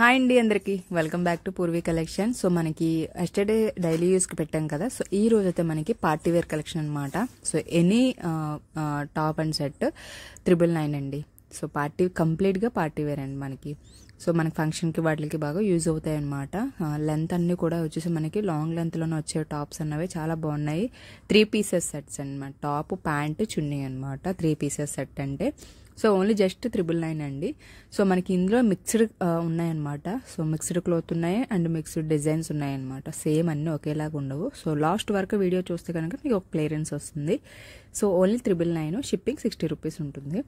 hi అండి అందరికీ welcome back to Purvi collection so మనకి ఎస్టర్డే డైలీ యూస్కి పెట్టాం కదా సో ఈ రోజు అయితే మనకి పార్టీ వేర్ కలెక్షన్ అనమాట so any top and set triple nine అండి సో పార్టీ కంప్లీట్గా పార్టీ వేర్ అండి మనకి సో మనకి ఫంక్షన్కి వాటికి బాగా యూజ్ అవుతాయి అనమాట లెంత్ uh, అన్నీ కూడా వచ్చేసి మనకి లాంగ్ లెంత్లోనే వచ్చే టాప్స్ అన్నవి చాలా బాగున్నాయి త్రీ పీసెస్ సెట్స్ అనమాట టాప్ ప్యాంటు చున్నీ అనమాట త్రీ పీసెస్ సెట్ అంటే so only just triple nine అండి సో మనకి ఇందులో మిక్స్డ్ ఉన్నాయన్నమాట సో మిక్స్డ్ క్లోత్ ఉన్నాయి అండ్ మిక్స్డ్ డిజైన్స్ ఉన్నాయన్నమాట సేమ్ అన్నీ ఒకేలాగా ఉండవు సో లాస్ట్ వరకు వీడియో చూస్తే కనుక మీకు ఒక క్లియరెన్స్ వస్తుంది so only triple nine shipping sixty rupees ఉంటుంది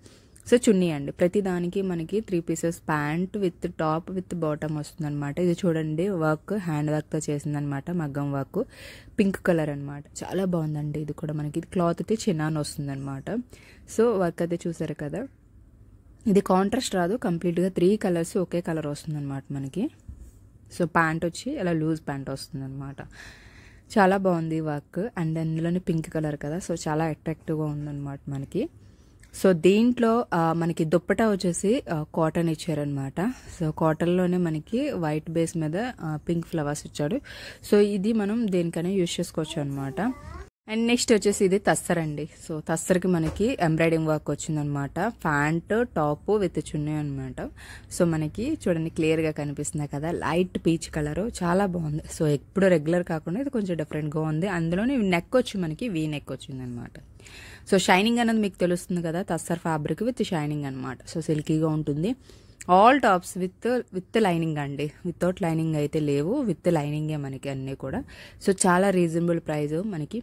సో చున్నీ అండి ప్రతి దానికి మనకి three pieces pant with top with bottom వస్తుందన్నమాట ఇది చూడండి వర్క్ హ్యాండ్ వర్క్తో చేసిందనమాట మగ్గం వర్క్ పింక్ కలర్ అనమాట చాలా బాగుందండి ఇది కూడా మనకి క్లాత్ అయితే చిన్నాన్ వస్తుందన్నమాట సో వర్క్ అయితే చూసారు కదా ఇది కాంట్రాస్ట్ రాదు కంప్లీట్గా త్రీ కలర్స్ ఒకే కలర్ వస్తుందన్నమాట మనకి సో ప్యాంట్ వచ్చి అలా లూజ్ ప్యాంట్ వస్తుందన్నమాట చాలా బాగుంది వర్క్ అండ్ అందులోనే పింక్ కలర్ కదా సో చాలా అట్రాక్టివ్గా ఉందన్నమాట మనకి సో దీంట్లో మనకి దుప్పటా వచ్చేసి కాటన్ ఇచ్చారనమాట సో కాటన్లోనే మనకి వైట్ బేస్ మీద పింక్ ఫ్లవర్స్ ఇచ్చాడు సో ఇది మనం దేనికైనా యూజ్ చేసుకోవచ్చు అనమాట అండ్ నెక్స్ట్ వచ్చేసి ఇది తస్సర్ అండి సో తస్సర్కి మనకి ఎంబ్రాయిడింగ్ వర్క్ వచ్చిందనమాట ప్యాంట్ టాప్ విత్ చున్నీ అనమాట సో మనకి చూడండి క్లియర్గా కనిపిస్తుంది కదా లైట్ పీచ్ కలర్ చాలా బాగుంది సో ఎప్పుడు రెగ్యులర్ కాకుండా ఇది కొంచెం డిఫరెంట్గా ఉంది అందులోనే నెక్ వచ్చి మనకి వీ నెక్ వచ్చిందనమాట సో షైనింగ్ అనేది మీకు తెలుస్తుంది కదా తస్సర్ ఫ్యాబ్రిక్ విత్ షైనింగ్ అనమాట సో సిల్కీగా ఉంటుంది all tops with with lining అండి వితౌట్ లైనింగ్ అయితే లేవు విత్ లైనింగే మనకి అన్నీ కూడా సో చాలా రీజనబుల్ ప్రైస్ మనకి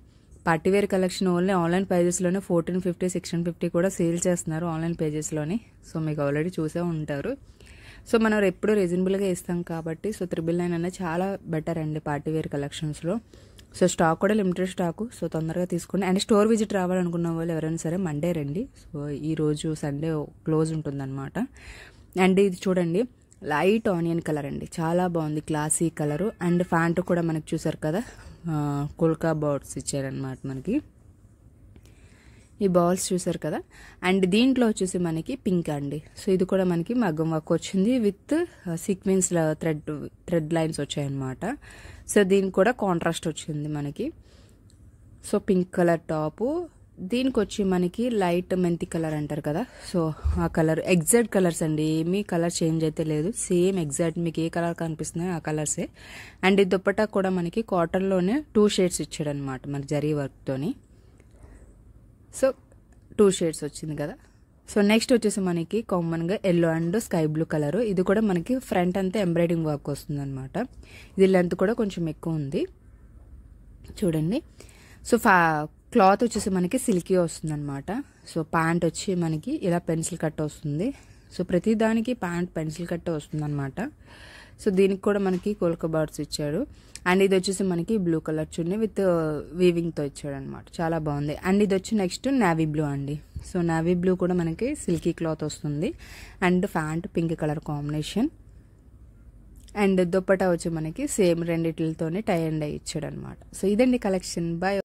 పార్టీవేర్ కలెక్షన్ ఓన్లీ ఆన్లైన్ పేజెస్లోనే ఫోర్టీన్ ఫిఫ్టీ సిక్స్టీన్ ఫిఫ్టీ కూడా సేల్ చేస్తున్నారు ఆన్లైన్ పేజెస్లోనే సో మీకు ఆల్రెడీ చూసే ఉంటారు సో మనం ఎప్పుడూ రీజనబుల్గా ఇస్తాం కాబట్టి సో త్రిబుల్ నైన్ అనేది చాలా బెటర్ అండి పార్టీవేర్ కలెక్షన్స్లో సో స్టాక్ కూడా లిమిటెడ్ స్టాకు సో తొందరగా తీసుకోండి అండ్ స్టోర్ విజిట్ రావాలనుకున్న వాళ్ళు ఎవరైనా సరే మండే రండి సో ఈరోజు సండే క్లోజ్ ఉంటుందన్నమాట అండ్ ఇది చూడండి లైట్ ఆనియన్ కలర్ అండి చాలా బాగుంది క్లాసీ కలరు అండ్ ఫ్యాంట్ కూడా మనకు చూసారు కదా కుల్కా బౌల్స్ ఇచ్చారనమాట మనకి ఈ బౌల్స్ చూసారు కదా అండ్ దీంట్లో వచ్చేసి మనకి పింక్ అండి సో ఇది కూడా మనకి మగ్గం వర్క్ వచ్చింది with sequence thread thread lines వచ్చాయన్నమాట సో దీనికి కూడా కాంట్రాస్ట్ వచ్చింది మనకి సో పింక్ కలర్ టాపు దీనికి వచ్చి మనకి లైట్ మెంతి కలర్ అంటారు కదా సో ఆ కలర్ ఎగ్జాక్ట్ కలర్స్ అండి ఏమీ కలర్ చేంజ్ అయితే లేదు సేమ్ ఎగ్జాక్ట్ మీకు ఏ కలర్ కనిపిస్తున్నాయో ఆ కలర్సే అండ్ ఈ దుప్పటా కూడా మనకి కాటన్లోనే టూ షేడ్స్ ఇచ్చాడు అనమాట మన జరీ వర్క్తోని సో టూ షేడ్స్ వచ్చింది కదా సో నెక్స్ట్ వచ్చేసి మనకి కామన్గా yellow and sky blue colour ఇది కూడా మనకి ఫ్రంట్ అంతా ఎంబ్రాయిడింగ్ వర్క్ వస్తుంది అనమాట ఇది లెంత్ కూడా కొంచెం ఎక్కువ ఉంది చూడండి సో ఫా క్లాత్ వచ్చేసి మనకి సిల్కీ వస్తుంది అనమాట సో ప్యాంట్ వచ్చి మనకి ఇలా పెన్సిల్ కట్ వస్తుంది సో ప్రతి దానికి ప్యాంట్ పెన్సిల్ కట్ వస్తుంది అనమాట సో దీనికి కూడా మనకి కోల్క బార్డ్స్ ఇచ్చాడు అండ్ ఇది వచ్చేసి మనకి బ్లూ కలర్ చున్నీ విత్ వీవింగ్తో uh, ఇచ్చాడు అనమాట చాలా బాగుంది అండ్ ఇది వచ్చి నెక్స్ట్ నావీ బ్లూ అండి సో నావీ బ్లూ కూడా మనకి సిల్కీ క్లాత్ వస్తుంది and pant pink colour combination and dupatta వచ్చి మనకి సేమ్ రెండిటితోనే టై అండ్ ఇచ్చాడు అనమాట సో ఇదండి కలెక్షన్ బై